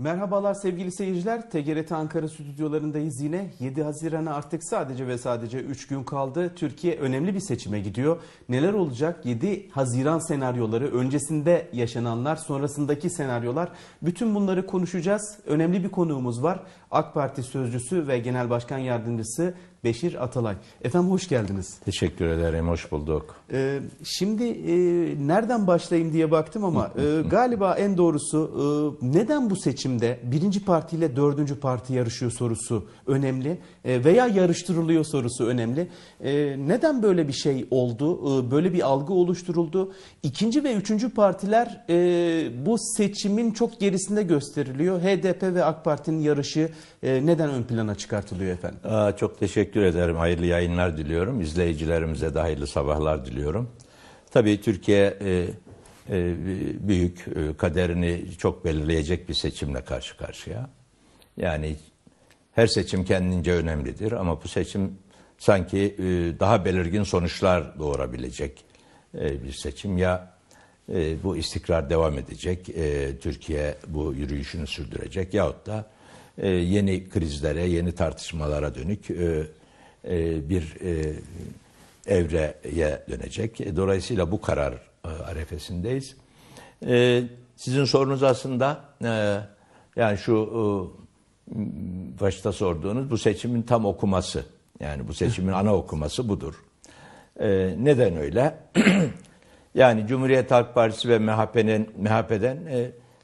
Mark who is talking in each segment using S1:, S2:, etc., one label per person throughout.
S1: Merhabalar sevgili seyirciler. TGRT Ankara stüdyolarındayız yine. 7 Haziran'a artık sadece ve sadece 3 gün kaldı. Türkiye önemli bir seçime gidiyor. Neler olacak? 7 Haziran senaryoları, öncesinde yaşananlar, sonrasındaki senaryolar. Bütün bunları konuşacağız. Önemli bir konuğumuz var. AK Parti Sözcüsü ve Genel Başkan Yardımcısı Beşir Atalay. Efendim hoş geldiniz. Teşekkür ederim, hoş bulduk. Ee, şimdi e, nereden başlayayım diye baktım ama e, galiba en doğrusu e, neden bu seçimde birinci partiyle dördüncü parti yarışıyor sorusu önemli e, veya yarıştırılıyor sorusu önemli. E, neden böyle bir şey oldu, e, böyle bir algı oluşturuldu? İkinci ve üçüncü partiler e, bu seçimin çok gerisinde gösteriliyor. HDP ve AK Parti'nin yarışı e, neden ön plana çıkartılıyor efendim?
S2: Aa, çok teşekkür teşekkür ederim. Hayırlı yayınlar diliyorum. İzleyicilerimize de hayırlı sabahlar diliyorum. Tabii Türkiye e, e, büyük e, kaderini çok belirleyecek bir seçimle karşı karşıya. Yani her seçim kendince önemlidir ama bu seçim sanki e, daha belirgin sonuçlar doğurabilecek e, bir seçim. Ya e, bu istikrar devam edecek, e, Türkiye bu yürüyüşünü sürdürecek yahut da e, yeni krizlere, yeni tartışmalara dönük e, e, bir e, evreye dönecek. E, dolayısıyla bu karar e, arefesindeyiz. sizin sorunuz aslında yani şu başta sorduğunuz bu seçimin tam okuması. Yani bu seçimin ana okuması budur. neden öyle? yani Cumhuriyet Halk Partisi ve MHP'nin MHP'den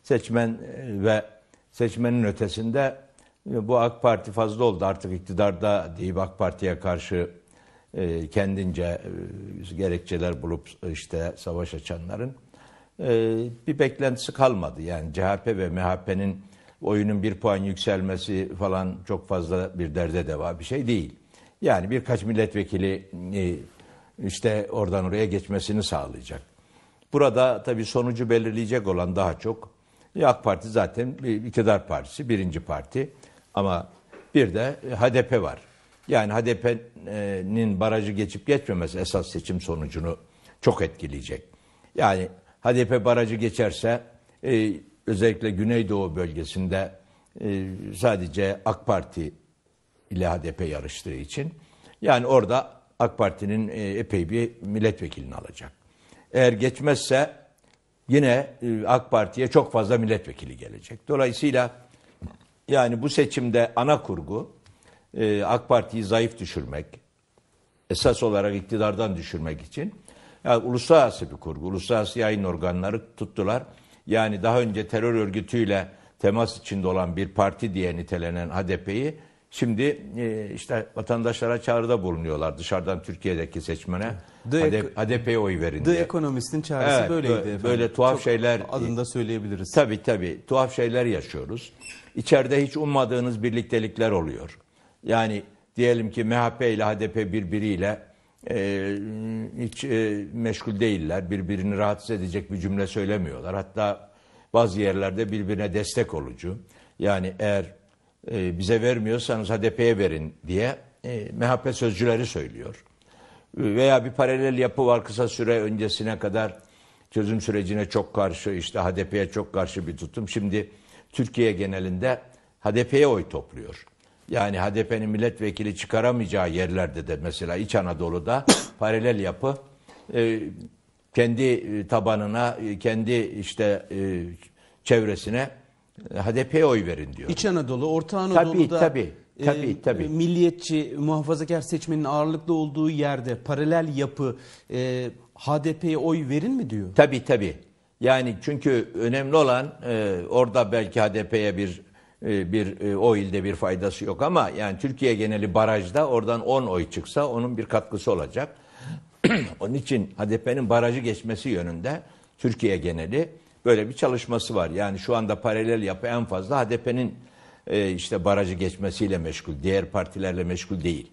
S2: seçmen ve seçmenin ötesinde bu AK Parti fazla oldu artık iktidarda deyip AK Parti'ye karşı e, kendince e, gerekçeler bulup e, işte savaş açanların e, bir beklentisi kalmadı. Yani CHP ve MHP'nin oyunun bir puan yükselmesi falan çok fazla bir derde deva bir şey değil. Yani birkaç milletvekili işte oradan oraya geçmesini sağlayacak. Burada tabii sonucu belirleyecek olan daha çok AK Parti zaten bir iktidar partisi, birinci parti. Ama bir de e, HDP var. Yani HDP'nin barajı geçip geçmemesi esas seçim sonucunu çok etkileyecek. Yani HDP barajı geçerse e, özellikle Güneydoğu bölgesinde e, sadece AK Parti ile HDP yarıştığı için yani orada AK Parti'nin epey bir milletvekilini alacak. Eğer geçmezse yine AK Parti'ye çok fazla milletvekili gelecek. Dolayısıyla yani bu seçimde ana kurgu e, AK Parti'yi zayıf düşürmek, esas olarak iktidardan düşürmek için yani uluslararası bir kurgu. Uluslararası yayın organları tuttular. Yani daha önce terör örgütüyle temas içinde olan bir parti diye nitelenen HDP'yi şimdi e, işte vatandaşlara çağrıda bulunuyorlar dışarıdan Türkiye'deki seçmene the, HDP'ye oy verin diye. The Economist'in çağrısı evet, böyleydi. Efendim. Böyle tuhaf Çok şeyler adında söyleyebiliriz. Tabii tabii tuhaf şeyler yaşıyoruz içeride hiç ummadığınız birliktelikler oluyor. Yani diyelim ki MHP ile HDP birbiriyle e, hiç e, meşgul değiller. Birbirini rahatsız edecek bir cümle söylemiyorlar. Hatta bazı yerlerde birbirine destek olucu. Yani eğer e, bize vermiyorsanız HDP'ye verin diye e, MHP sözcüleri söylüyor. Veya bir paralel yapı var kısa süre öncesine kadar çözüm sürecine çok karşı, işte HDP'ye çok karşı bir tutum. Şimdi Türkiye genelinde HDP'ye oy topluyor. Yani HDP'nin milletvekili çıkaramayacağı yerlerde de mesela İç Anadolu'da paralel yapı e, kendi e, tabanına, e, kendi işte çevresine HDP'ye oy verin diyor.
S1: İç Anadolu, Orta Anadolu'da tabii, tabii, tabii, tabii. milliyetçi, muhafazakar seçmenin ağırlıklı olduğu yerde paralel yapı HDP'ye oy verin mi
S2: diyor? Tabii tabii. Yani çünkü önemli olan e, orada belki HDP'ye bir e, bir e, o ilde bir faydası yok ama yani Türkiye geneli barajda oradan 10 oy çıksa onun bir katkısı olacak. onun için HDP'nin barajı geçmesi yönünde Türkiye geneli böyle bir çalışması var. Yani şu anda paralel yapı en fazla HDP'nin e, işte barajı geçmesiyle meşgul, diğer partilerle meşgul değil.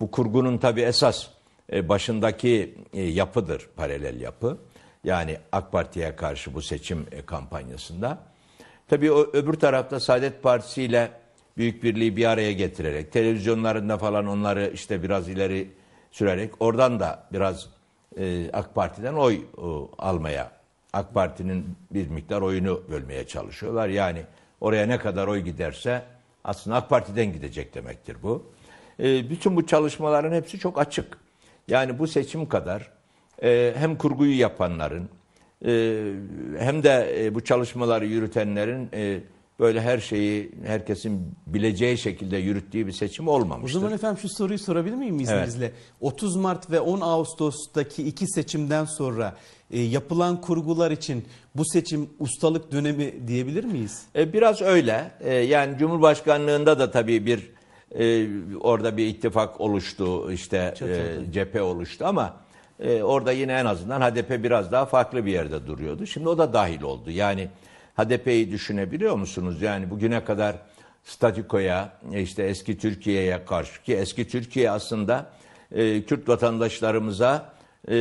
S2: Bu kurgunun tabii esas e, başındaki e, yapıdır paralel yapı. Yani AK Parti'ye karşı bu seçim e, kampanyasında. Tabii o öbür tarafta Saadet Partisi ile Büyük Birliği bir araya getirerek, televizyonlarında falan onları işte biraz ileri sürerek oradan da biraz e, AK Parti'den oy e, almaya, AK Parti'nin bir miktar oyunu bölmeye çalışıyorlar. Yani oraya ne kadar oy giderse aslında AK Parti'den gidecek demektir bu. E, bütün bu çalışmaların hepsi çok açık. Yani bu seçim kadar ee, hem kurguyu yapanların e, hem de e, bu çalışmaları yürütenlerin e, böyle her şeyi herkesin bileceği şekilde
S1: yürüttüğü bir seçim olmamıştır. O zaman efendim şu soruyu sorabilir miyim izninizle? Evet. 30 Mart ve 10 Ağustos'taki iki seçimden sonra yapılan kurgular için bu seçim ustalık dönemi diyebilir miyiz?
S2: biraz öyle. yani Cumhurbaşkanlığında da tabii bir orada bir ittifak oluştu işte Çatıldı. cephe oluştu ama e, orada yine en azından HDP biraz daha farklı bir yerde duruyordu. Şimdi o da dahil oldu. Yani HDP'yi düşünebiliyor musunuz? Yani bugüne kadar statikoya, işte eski Türkiye'ye karşı ki eski Türkiye aslında e, Kürt vatandaşlarımıza e,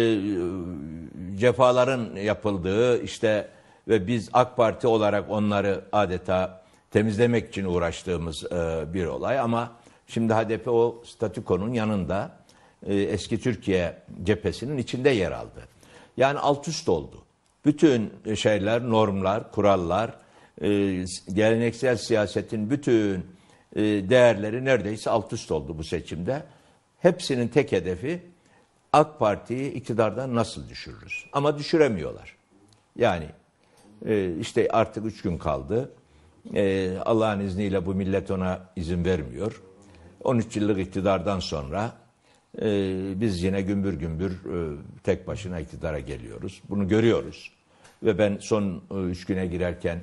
S2: cefaların yapıldığı işte ve biz AK Parti olarak onları adeta temizlemek için uğraştığımız e, bir olay ama şimdi HDP o statikonun yanında e, eski Türkiye cephesinin içinde yer aldı. Yani alt üst oldu. Bütün şeyler, normlar, kurallar, e, geleneksel siyasetin bütün e, değerleri neredeyse alt üst oldu bu seçimde. Hepsinin tek hedefi AK Parti'yi iktidardan nasıl düşürürüz? Ama düşüremiyorlar. Yani işte artık üç gün kaldı. Allah'ın izniyle bu millet ona izin vermiyor. 13 yıllık iktidardan sonra e, biz yine gümbür gümbür e, tek başına iktidara geliyoruz. Bunu görüyoruz. Ve ben son e, üç güne girerken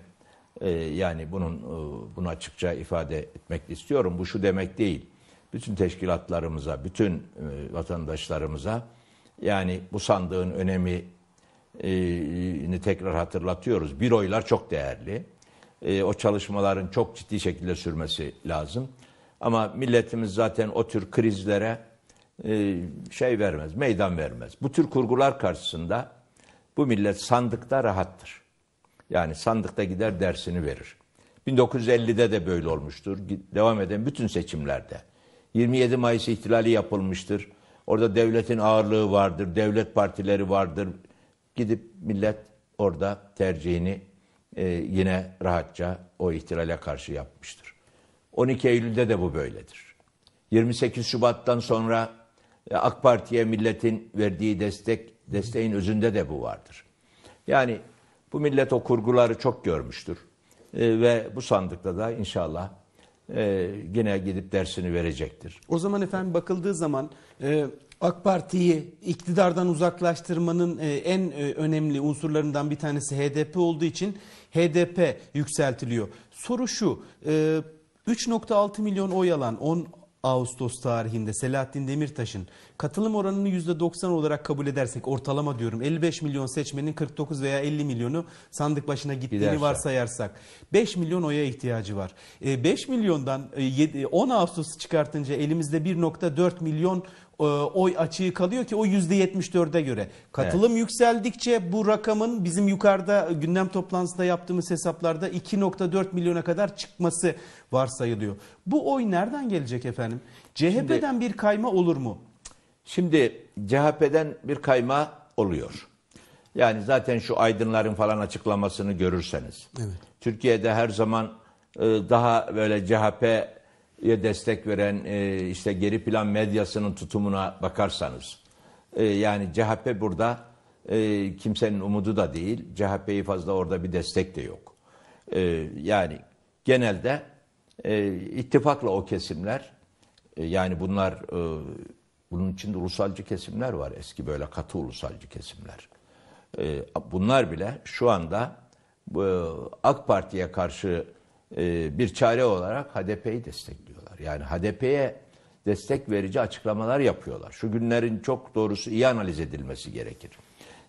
S2: e, yani bunun e, bunu açıkça ifade etmek istiyorum. Bu şu demek değil. Bütün teşkilatlarımıza, bütün e, vatandaşlarımıza yani bu sandığın önemi e, ni tekrar hatırlatıyoruz. bir oylar çok değerli. E, o çalışmaların çok ciddi şekilde sürmesi lazım. Ama milletimiz zaten o tür krizlere e, şey vermez, meydan vermez. Bu tür kurgular karşısında bu millet sandıkta rahattır. Yani sandıkta gider dersini verir. 1950'de de böyle olmuştur. Devam eden bütün seçimlerde. 27 Mayıs ihtilali yapılmıştır. Orada devletin ağırlığı vardır, devlet partileri vardır. Gidip millet orada tercihini e, yine rahatça o ihtilale karşı yapmıştır. 12 Eylül'de de bu böyledir. 28 Şubat'tan sonra e, AK Parti'ye milletin verdiği destek desteğin özünde de bu vardır. Yani bu millet o kurguları çok görmüştür. E, ve bu sandıkta da inşallah e, yine gidip dersini verecektir.
S1: O zaman efendim bakıldığı zaman e, AK Parti'yi iktidardan uzaklaştırmanın e, en e, önemli unsurlarından bir tanesi HDP olduğu için HDP yükseltiliyor. Soru şu, 3.6 milyon oy alan Ağustos tarihinde Selahattin Demirtaş'ın katılım oranını %90 olarak kabul edersek ortalama diyorum 55 milyon seçmenin 49 veya 50 milyonu sandık başına gittiğini Giderse. varsayarsak 5 milyon oya ihtiyacı var. 5 e, milyondan 10 e, Ağustos'u çıkartınca elimizde 1.4 milyon e, oy açığı kalıyor ki o %74'e göre. Katılım evet. yükseldikçe bu rakamın bizim yukarıda gündem toplantısında yaptığımız hesaplarda 2.4 milyona kadar çıkması varsayılıyor. Bu oy nereden gelecek efendim? CHP'den şimdi, bir kayma olur mu? Şimdi CHP'den
S2: bir kayma oluyor. Yani zaten şu aydınların falan açıklamasını görürseniz. Evet. Türkiye'de her zaman e, daha böyle CHP destek veren e, işte geri plan medyasının tutumuna bakarsanız e, yani CHP burada e, kimsenin umudu da değil. CHP'yi fazla orada bir destek de yok. yani genelde ittifakla o kesimler yani bunlar bunun içinde ulusalcı kesimler var. Eski böyle katı ulusalcı kesimler. bunlar bile şu anda AK Parti'ye karşı bir çare olarak HDP'yi destek yani HDP'ye destek verici açıklamalar yapıyorlar. Şu günlerin çok doğrusu iyi analiz edilmesi gerekir.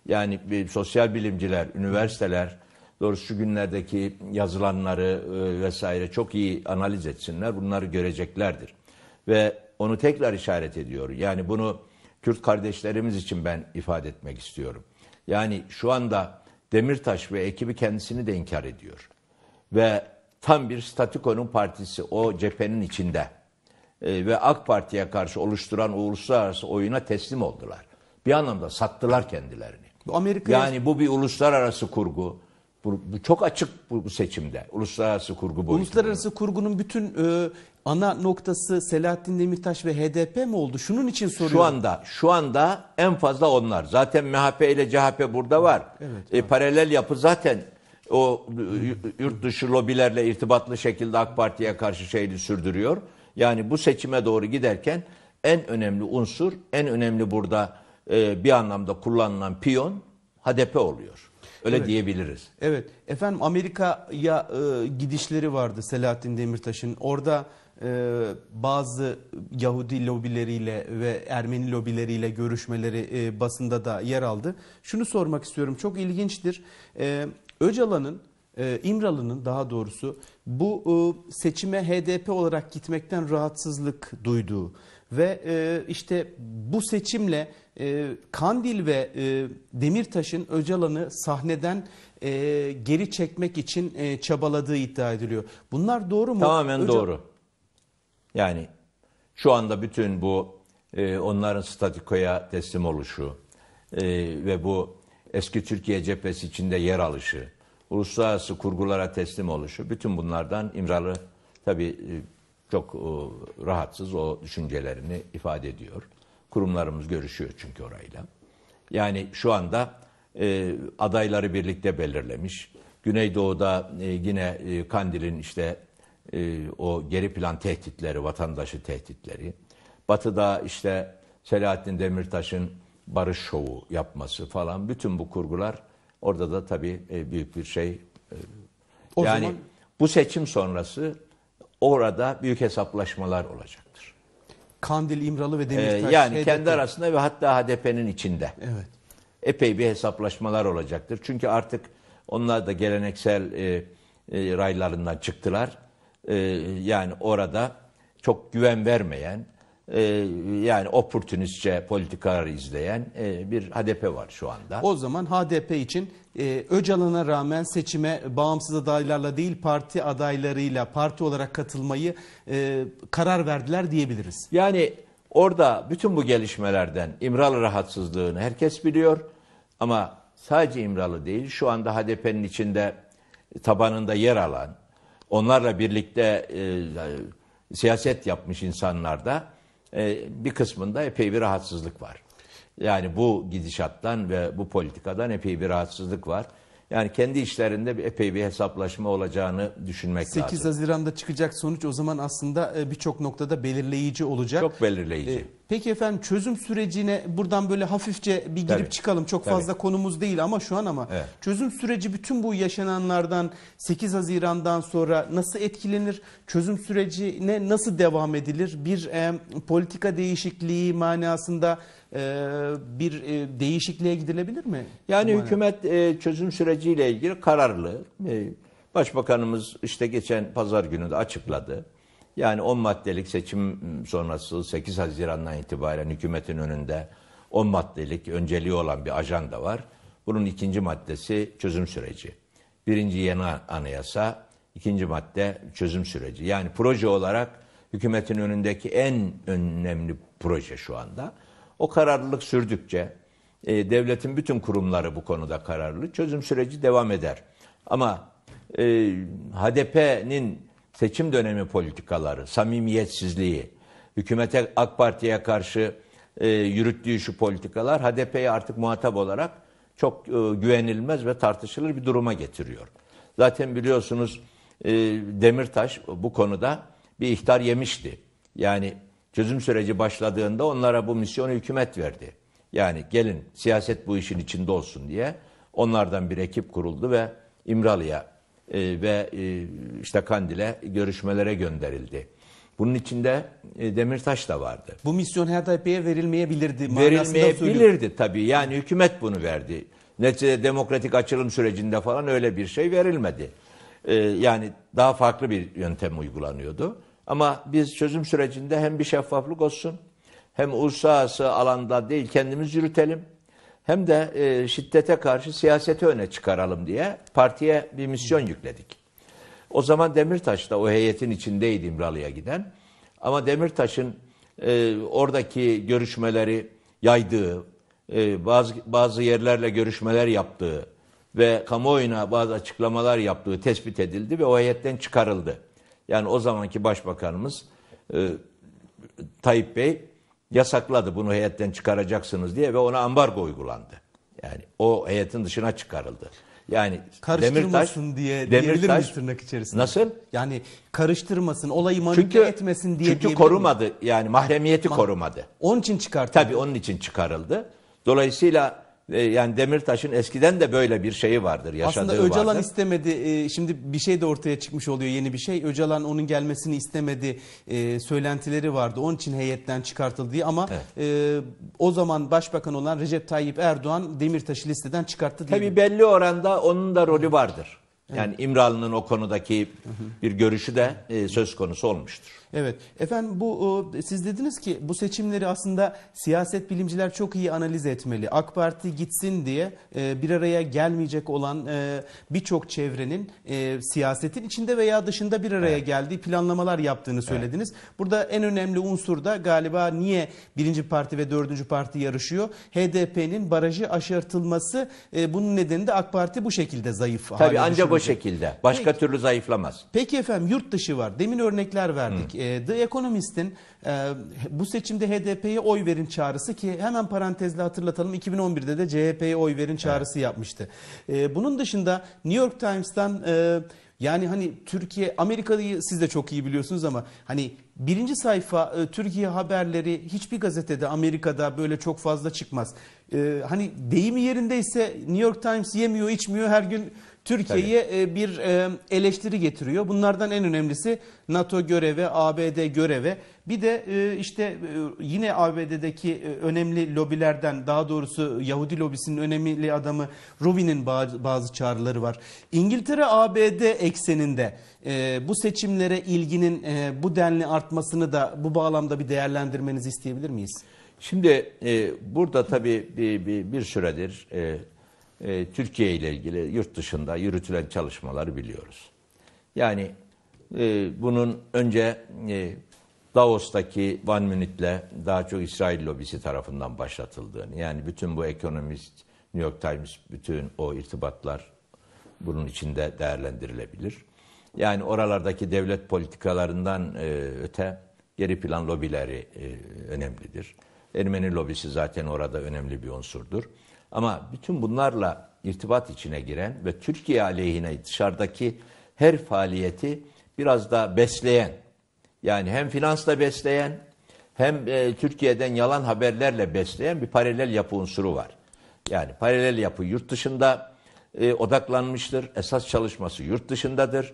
S2: Yani bir, sosyal bilimciler, üniversiteler doğrusu şu günlerdeki yazılanları e, vesaire çok iyi analiz etsinler. Bunları göreceklerdir. Ve onu tekrar işaret ediyor. Yani bunu Kürt kardeşlerimiz için ben ifade etmek istiyorum. Yani şu anda Demirtaş ve ekibi kendisini de inkar ediyor. Ve tam bir statükonun partisi o cephenin içinde ee, ve AK Parti'ye karşı oluşturan uluslararası oyuna teslim oldular. Bir anlamda sattılar kendilerini. Amerika yani bu bir uluslararası kurgu. Bu, bu çok açık
S1: bu, bu seçimde. Uluslararası kurgu boyutu. Uluslararası kurgunun bütün e, ana noktası Selahattin Demirtaş ve HDP mi oldu? Şunun için soruyorum. Şu anda şu anda en fazla
S2: onlar. Zaten MHP ile CHP burada var. Evet, e, paralel yapı zaten o yurt dışı lobilerle irtibatlı şekilde AK Parti'ye karşı şeyini sürdürüyor. Yani bu seçime doğru giderken en önemli unsur, en önemli burada e, bir anlamda kullanılan piyon HDP oluyor. Öyle evet. diyebiliriz.
S1: Evet. Efendim Amerika'ya e, gidişleri vardı Selahattin Demirtaş'ın. Orada e, bazı Yahudi lobileriyle ve Ermeni lobileriyle görüşmeleri e, basında da yer aldı. Şunu sormak istiyorum. Çok ilginçtir. E, Öcalan'ın e, İmralı'nın daha doğrusu bu e, seçime HDP olarak gitmekten rahatsızlık duyduğu ve e, işte bu seçimle e, Kandil ve e, Demirtaş'ın Öcalan'ı sahneden e, geri çekmek için e, çabaladığı iddia ediliyor. Bunlar doğru mu? Tamamen Öcal doğru.
S2: Yani şu anda bütün bu e, onların statikoya teslim oluşu e, ve bu eski Türkiye cephesi içinde yer alışı, uluslararası kurgulara teslim oluşu, bütün bunlardan İmralı tabii e, çok e, rahatsız o düşüncelerini ifade ediyor. Kurumlarımız görüşüyor çünkü orayla. Yani şu anda e, adayları birlikte belirlemiş. Güneydoğu'da yine Kandil'in işte o geri plan tehditleri, vatandaşı tehditleri. Batı'da işte Selahattin Demirtaş'ın barış şovu yapması falan bütün bu kurgular Orada da tabii e, büyük bir şey. E, o yani zaman... bu seçim sonrası orada büyük hesaplaşmalar
S1: olacaktır. Kandil, İmralı ve e, Demirtaş. Ee, yani HDP. kendi
S2: arasında ve hatta HDP'nin içinde. Evet. Epey bir hesaplaşmalar olacaktır. Çünkü artık onlar da geleneksel e, e, raylarından çıktılar. E, yani orada çok güven vermeyen, ee, yani oportunistçe politikalar izleyen e, bir HDP var şu anda.
S1: O zaman HDP için e, Öcalan'a rağmen seçime bağımsız adaylarla değil parti adaylarıyla parti olarak katılmayı e, karar verdiler diyebiliriz.
S2: Yani orada bütün bu gelişmelerden İmralı rahatsızlığını herkes biliyor ama sadece İmralı değil şu anda HDP'nin içinde tabanında yer alan onlarla birlikte siyaset yapmış insanlar da. E, bir kısmında epey bir rahatsızlık var. Yani bu gidişattan ve bu politikadan epey bir rahatsızlık var. Yani kendi işlerinde bir epey bir
S1: hesaplaşma olacağını düşünmek 8 lazım. 8 Haziran'da çıkacak sonuç o zaman aslında e, birçok noktada belirleyici olacak. Çok belirleyici. E, peki efendim çözüm sürecine buradan böyle hafifçe bir girip Tabii. çıkalım. Çok Tabii. fazla konumuz değil ama şu an ama evet. çözüm süreci bütün bu yaşananlardan 8 Haziran'dan sonra nasıl etkilenir? Çözüm sürecine nasıl devam edilir? Bir e, politika değişikliği manasında e, bir e, değişikliğe gidilebilir mi? Yani Umarım.
S2: hükümet e, çözüm süreciyle ilgili kararlı. Başbakanımız işte geçen pazar günü de açıkladı. Yani 10 maddelik seçim sonrası 8 Haziran'dan itibaren hükümetin önünde 10 maddelik önceliği olan bir ajanda var. Bunun ikinci maddesi çözüm süreci. Birinci yeni anayasa, ikinci madde çözüm süreci. Yani proje olarak hükümetin önündeki en önemli proje şu anda. O kararlılık sürdükçe e, devletin bütün kurumları bu konuda kararlı. Çözüm süreci devam eder. Ama e, HDP'nin seçim dönemi politikaları, samimiyetsizliği, hükümete AK Parti'ye karşı e, yürüttüğü şu politikalar HDP'ye artık muhatap olarak çok e, güvenilmez ve tartışılır bir duruma getiriyor. Zaten biliyorsunuz e, Demirtaş bu konuda bir ihtar yemişti. Yani çözüm süreci başladığında onlara bu misyonu hükümet verdi. Yani gelin siyaset bu işin içinde olsun diye onlardan bir ekip kuruldu ve İmralı'ya e, ve e, işte Kandil'e görüşmelere gönderildi. Bunun içinde e, Demirtaş da vardı.
S1: Bu misyon HDP'ye verilmeyebilirdi. Verilmeyebilirdi
S2: tabii. Yani hükümet bunu verdi. Neticede demokratik açılım sürecinde falan öyle bir şey verilmedi. E, yani daha farklı bir yöntem uygulanıyordu. Ama biz çözüm sürecinde hem bir şeffaflık olsun, hem uluslararası alanda değil kendimiz yürütelim, hem de e, şiddete karşı siyaseti öne çıkaralım diye partiye bir misyon yükledik. O zaman Demirtaş da o heyetin içindeydi İmralı'ya giden. Ama Demirtaş'ın e, oradaki görüşmeleri yaydığı, e, bazı, bazı yerlerle görüşmeler yaptığı ve kamuoyuna bazı açıklamalar yaptığı tespit edildi ve o heyetten çıkarıldı. Yani o zamanki başbakanımız e, Tayyip Bey yasakladı bunu heyetten çıkaracaksınız diye ve ona ambargo uygulandı. Yani o heyetin dışına çıkarıldı. Yani karıştırmasın Demirtaş, diye diyebilir miyiz tırnak
S1: içerisinde? Nasıl? Yani karıştırmasın, olayı manipüle çünkü, etmesin diye Çünkü korumadı
S2: mi? yani mahremiyeti Ma korumadı. Onun için çıkartıldı. Tabii onun için çıkarıldı. Dolayısıyla e, yani Demirtaş'ın eskiden de böyle bir şeyi vardır, yaşadığı Aslında Öcalan vardır.
S1: istemedi. E, şimdi bir şey de ortaya çıkmış oluyor yeni bir şey. Öcalan onun gelmesini istemedi e, söylentileri vardı. Onun için heyetten çıkartıldı ama evet. E, o zaman başbakan olan Recep Tayyip Erdoğan Demirtaş'ı listeden çıkarttı diye. Tabii belli oranda onun da rolü vardır. Yani
S2: İmralı'nın o konudaki bir görüşü de söz konusu olmuştur.
S1: Evet. Efendim bu e, siz dediniz ki bu seçimleri aslında siyaset bilimciler çok iyi analiz etmeli. AK Parti gitsin diye e, bir araya gelmeyecek olan e, birçok çevrenin siyasetin içinde veya dışında bir araya evet. geldiği planlamalar yaptığını söylediniz. Evet. Burada en önemli unsur da galiba niye birinci parti ve dördüncü parti yarışıyor? HDP'nin barajı aşırtılması bunun nedeni de AK Parti bu şekilde zayıf. Tabii ancak bu şekilde. Başka peki,
S2: türlü zayıflamaz.
S1: Peki efendim yurt dışı var. Demin örnekler verdik. Hı e, The Economist'in e, bu seçimde HDP'ye oy verin çağrısı ki hemen parantezle hatırlatalım 2011'de de CHP'ye oy verin çağrısı evet. yapmıştı. Ee, bunun dışında New York Times'tan e, yani hani Türkiye, Amerika'yı siz de çok iyi biliyorsunuz ama hani birinci sayfa e, Türkiye haberleri hiçbir gazetede Amerika'da böyle çok fazla çıkmaz. Ee, hani deyimi yerindeyse New York Times yemiyor içmiyor her gün Türkiye'ye e, bir e, eleştiri getiriyor. Bunlardan en önemlisi NATO göreve, ABD göreve. Bir de e, işte yine ABD'deki önemli lobilerden daha doğrusu Yahudi lobisinin önemli adamı Rubin'in bazı, çağrıları var. İngiltere ABD ekseninde bu seçimlere ilginin bu denli artmasını da bu bağlamda bir değerlendirmenizi isteyebilir miyiz?
S2: Şimdi e, burada tabii bir, bir, bir süredir e, e, Türkiye ile ilgili yurt dışında yürütülen çalışmaları biliyoruz. Yani e, bunun önce e, Davos'taki Van Münich'le daha çok İsrail lobisi tarafından başlatıldığını, yani bütün bu ekonomist, New York Times, bütün o irtibatlar bunun içinde değerlendirilebilir. Yani oralardaki devlet politikalarından e, öte geri plan lobileri e, önemlidir. Ermeni lobisi zaten orada önemli bir unsurdur. Ama bütün bunlarla irtibat içine giren ve Türkiye aleyhine dışarıdaki her faaliyeti biraz da besleyen, yani hem finansla besleyen, hem e, Türkiye'den yalan haberlerle besleyen bir paralel yapı unsuru var. Yani paralel yapı yurt dışında e, odaklanmıştır, esas çalışması yurt dışındadır,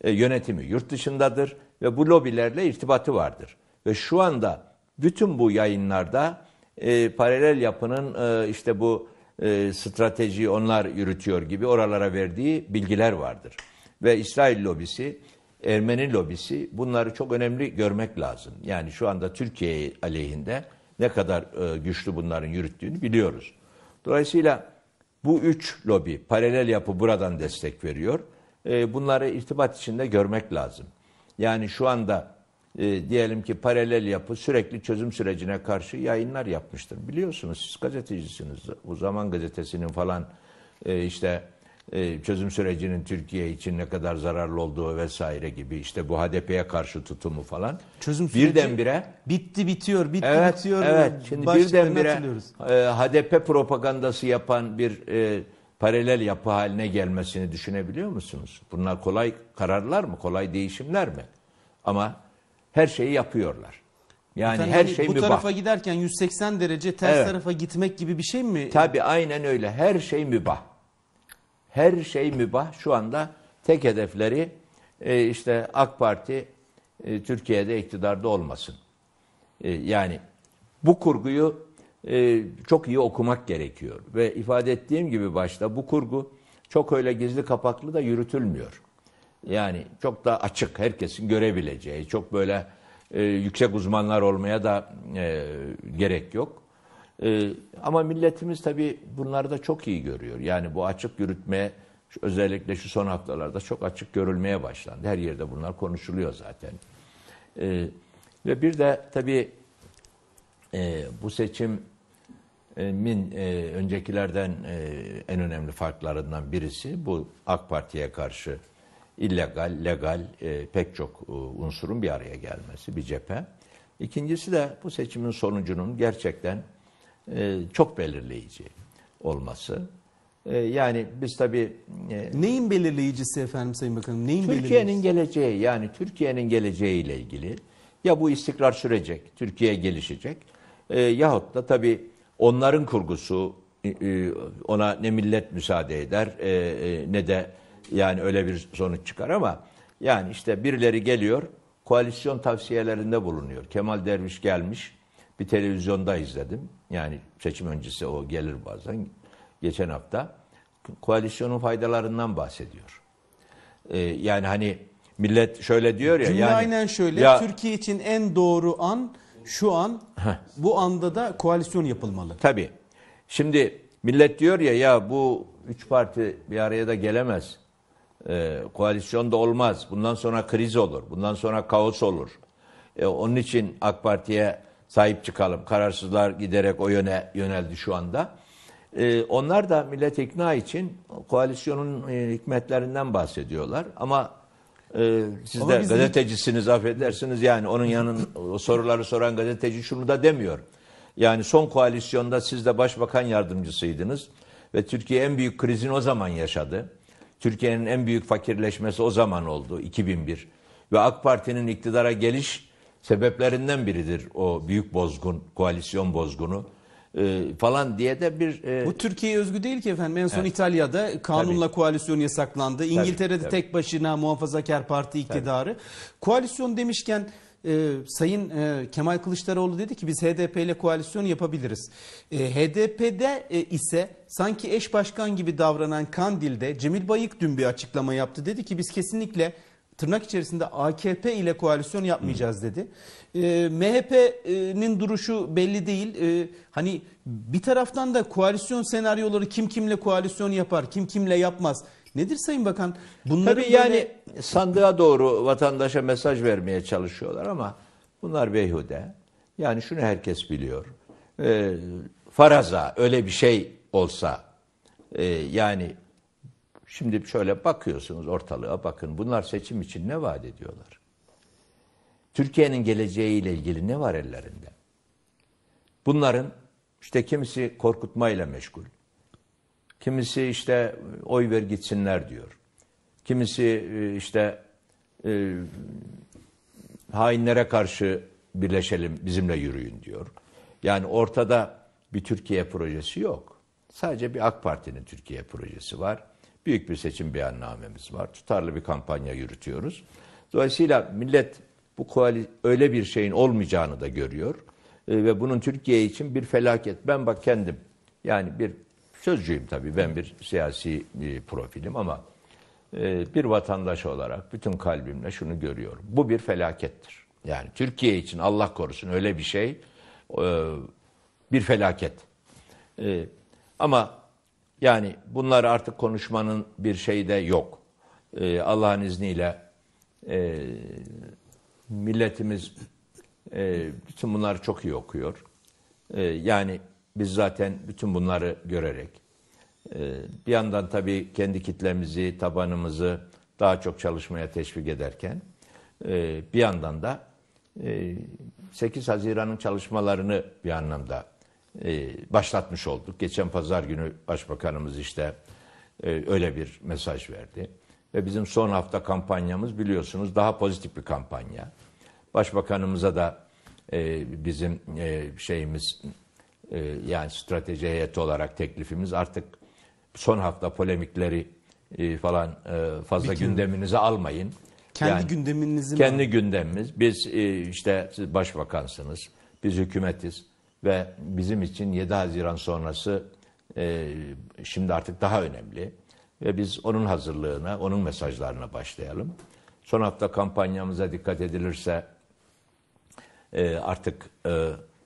S2: e, yönetimi yurt dışındadır ve bu lobilerle irtibatı vardır. Ve şu anda bütün bu yayınlarda e, paralel yapının e, işte bu e, stratejiyi onlar yürütüyor gibi oralara verdiği bilgiler vardır. Ve İsrail lobisi, Ermeni lobisi bunları çok önemli görmek lazım. Yani şu anda Türkiye aleyhinde ne kadar e, güçlü bunların yürüttüğünü biliyoruz. Dolayısıyla bu üç lobi, paralel yapı buradan destek veriyor. E, bunları irtibat içinde görmek lazım. Yani şu anda e, diyelim ki paralel yapı sürekli çözüm sürecine karşı yayınlar yapmıştır. Biliyorsunuz siz gazetecisiniz. O zaman gazetesinin falan e, işte e, çözüm sürecinin Türkiye için ne kadar zararlı olduğu vesaire gibi işte bu HDP'ye karşı tutumu falan. Çözüm süreci birdenbire
S1: bitti bitiyor, bitti evet, bitiyor. Evet. Şimdi birdenbire
S2: e, HDP propagandası yapan bir e, paralel yapı haline gelmesini düşünebiliyor musunuz? Bunlar kolay kararlar mı? Kolay değişimler mi? Ama her şeyi yapıyorlar. Yani Efendim, her şey bu mübah. Bu tarafa
S1: giderken 180 derece ters evet. tarafa gitmek gibi bir şey mi?
S2: Tabi aynen öyle. Her şey mübah. Her şey mübah. Şu anda tek hedefleri e, işte AK Parti e, Türkiye'de iktidarda olmasın. E, yani bu kurguyu çok iyi okumak gerekiyor. Ve ifade ettiğim gibi başta bu kurgu çok öyle gizli kapaklı da yürütülmüyor. Yani çok da açık herkesin görebileceği, çok böyle e, yüksek uzmanlar olmaya da e, gerek yok. E, ama milletimiz tabii bunları da çok iyi görüyor. Yani bu açık yürütme özellikle şu son haftalarda çok açık görülmeye başlandı. Her yerde bunlar konuşuluyor zaten. E, ve bir de tabii e, bu seçim min e, öncekilerden e, en önemli farklarından birisi bu AK Parti'ye karşı illegal, legal e, pek çok e, unsurun bir araya gelmesi bir cephe. İkincisi de bu seçimin sonucunun gerçekten e, çok belirleyici olması. E, yani biz tabii... E, Neyin belirleyicisi
S1: efendim Sayın Bakanım? Neyin Türkiye'nin
S2: geleceği yani Türkiye'nin geleceği ile ilgili ya bu istikrar sürecek, Türkiye gelişecek e, yahut da tabii onların kurgusu e, e, ona ne millet müsaade eder e, e, ne de yani öyle bir sonuç çıkar ama yani işte birileri geliyor koalisyon tavsiyelerinde bulunuyor. Kemal Derviş gelmiş bir televizyonda izledim. Yani seçim öncesi o gelir bazen geçen hafta koalisyonun faydalarından bahsediyor. Ee, yani hani millet şöyle diyor ya. Cümle yani, aynen şöyle. Ya, Türkiye
S1: için en doğru an şu an heh. bu anda da koalisyon yapılmalı. Tabii.
S2: Şimdi millet diyor ya ya bu üç parti bir araya da gelemez. E, koalisyon da olmaz. Bundan sonra kriz olur. Bundan sonra kaos olur. E, onun için AK Parti'ye sahip çıkalım. Kararsızlar giderek o yöne yöneldi şu anda. E, onlar da millet ikna için koalisyonun e, hikmetlerinden bahsediyorlar. Ama e, siz Ama de gazetecisiniz de... affedersiniz yani onun yanın o soruları soran gazeteci şunu da demiyor. Yani son koalisyonda siz de başbakan yardımcısıydınız ve Türkiye en büyük krizin o zaman yaşadı. Türkiye'nin en büyük fakirleşmesi o zaman oldu 2001. Ve AK Parti'nin iktidara geliş sebeplerinden biridir o büyük bozgun, koalisyon bozgunu e, falan diye de bir... E,
S1: Bu Türkiye'ye özgü değil ki efendim. En son evet. İtalya'da kanunla tabii. koalisyon yasaklandı. İngiltere'de tabii, tabii. tek başına muhafazakar parti iktidarı. Tabii. Koalisyon demişken e, Sayın e, Kemal Kılıçdaroğlu dedi ki biz HDP ile koalisyon yapabiliriz. E, ee, HDP'de e, ise sanki eş başkan gibi davranan Kandil'de Cemil Bayık dün bir açıklama yaptı. Dedi ki biz kesinlikle tırnak içerisinde AKP ile koalisyon yapmayacağız dedi. E, ee, MHP'nin duruşu belli değil. E, hani bir taraftan da koalisyon senaryoları kim kimle koalisyon yapar, kim kimle yapmaz Nedir Sayın Bakan? Bunları Tabii yani
S2: böyle... sandığa doğru vatandaşa mesaj vermeye çalışıyorlar ama bunlar beyhude. Yani şunu herkes biliyor. E, faraza öyle bir şey olsa e, yani şimdi şöyle bakıyorsunuz ortalığa bakın bunlar seçim için ne vaat ediyorlar? Türkiye'nin geleceğiyle ilgili ne var ellerinde? Bunların işte kimisi korkutmayla meşgul, Kimisi işte e, oy ver gitsinler diyor. Kimisi e, işte e, hainlere karşı birleşelim, bizimle yürüyün diyor. Yani ortada bir Türkiye projesi yok. Sadece bir AK Parti'nin Türkiye projesi var. Büyük bir seçim beyannamemiz var. Tutarlı bir kampanya yürütüyoruz. Dolayısıyla millet bu koali öyle bir şeyin olmayacağını da görüyor. E, ve bunun Türkiye için bir felaket. Ben bak kendim yani bir sözcüyüm tabii. Ben bir siyasi e, profilim ama e, bir vatandaş olarak bütün kalbimle şunu görüyorum. Bu bir felakettir. Yani Türkiye için Allah korusun öyle bir şey e, bir felaket. ama yani bunlar artık konuşmanın bir şeyde yok. E, Allah'ın izniyle milletimiz bütün bunları çok iyi okuyor. yani biz zaten bütün bunları görerek e, bir yandan tabii kendi kitlemizi, tabanımızı daha çok çalışmaya teşvik ederken e, bir yandan da 8 e, Haziran'ın çalışmalarını bir anlamda başlatmış olduk. Geçen pazar günü Başbakanımız işte öyle bir mesaj verdi. Ve bizim son hafta kampanyamız biliyorsunuz daha pozitif bir kampanya. Başbakanımıza da bizim şeyimiz ee, yani strateji heyeti olarak teklifimiz artık son hafta polemikleri e, falan e, fazla Bikin. gündeminize almayın. Kendi yani, gündeminizi Kendi mi? gündemimiz. Biz e, işte siz başbakansınız, biz hükümetiz ve bizim için 7 Haziran sonrası şimdi artık daha önemli. Ve biz onun hazırlığına, onun mesajlarına başlayalım. Son hafta kampanyamıza dikkat edilirse e, artık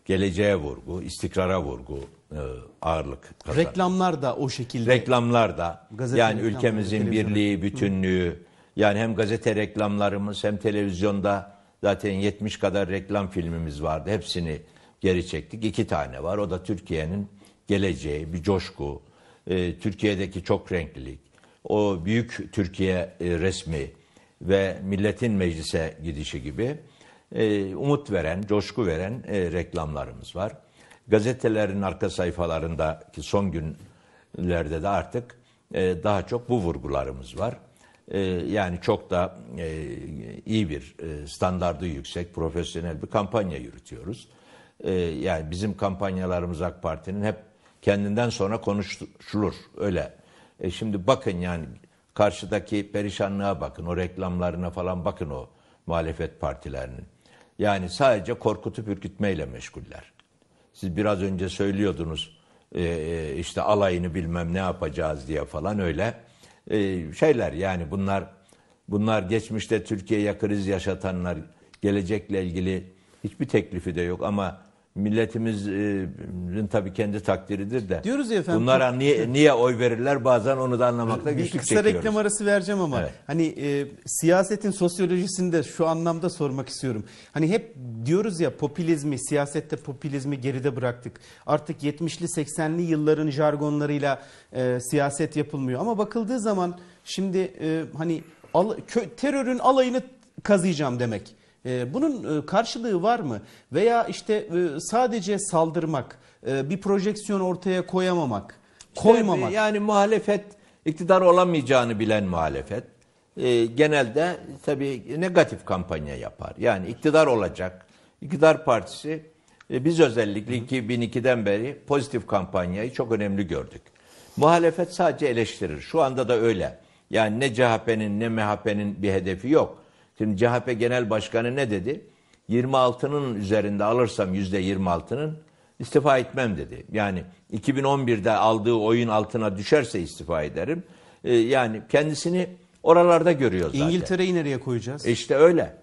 S2: geleceğe vurgu, istikrara vurgu e, ağırlık kazandı.
S1: Reklamlar da o şekilde.
S2: Reklamlar da gazete yani ülkemizin birliği, bütünlüğü Hı. yani hem gazete reklamlarımız hem televizyonda zaten 70 kadar reklam filmimiz vardı. Hepsini geri çektik. İki tane var. O da Türkiye'nin geleceği, bir coşku, e, Türkiye'deki çok renklilik, o büyük Türkiye e, resmi ve milletin meclise gidişi gibi ee, umut veren, coşku veren e, reklamlarımız var. Gazetelerin arka sayfalarındaki son günlerde de artık e, daha çok bu vurgularımız var. E, yani çok da iyi bir e, standardı yüksek, profesyonel bir kampanya yürütüyoruz. yani bizim kampanyalarımız AK Parti'nin hep kendinden sonra konuşulur öyle. şimdi bakın yani karşıdaki perişanlığa bakın, o reklamlarına falan bakın o muhalefet partilerinin. Yani sadece korkutup ürkütmeyle meşguller. Siz biraz önce söylüyordunuz e, e, işte alayını bilmem ne yapacağız diye falan öyle e, şeyler yani bunlar bunlar geçmişte Türkiye'ye kriz yaşatanlar gelecekle ilgili hiçbir teklifi de yok ama milletimizin tabii kendi takdiridir de. Diyoruz ya efendim. Bunlara niye, niye oy verirler bazen onu da anlamakta güçlük çekiyoruz. Kısa reklam
S1: arası vereceğim ama evet. hani e, siyasetin sosyolojisini de şu anlamda sormak istiyorum. Hani hep diyoruz ya popülizmi, siyasette popülizmi geride bıraktık. Artık 70'li 80'li yılların jargonlarıyla e, siyaset yapılmıyor. Ama bakıldığı zaman şimdi e, hani al, kö, terörün alayını kazıyacağım demek. Ee, bunun e, karşılığı var mı? Veya işte e, sadece saldırmak, e, bir projeksiyon ortaya koyamamak, koymamak. Yani muhalefet iktidar olamayacağını bilen muhalefet
S2: genelde tabii negatif kampanya yapar. Yani iktidar olacak. İktidar partisi biz özellikle 2002'den beri pozitif kampanyayı çok önemli gördük. Muhalefet sadece eleştirir. Şu anda da öyle. Yani ne CHP'nin ne MHP'nin bir hedefi yok. Şimdi CHP Genel Başkanı ne dedi? 26'nın üzerinde alırsam %26'nın istifa etmem dedi. Yani 2011'de aldığı oyun altına düşerse istifa ederim. Ee, yani kendisini oralarda görüyor zaten. İngiltere'yi
S1: nereye koyacağız?
S2: E işte öyle.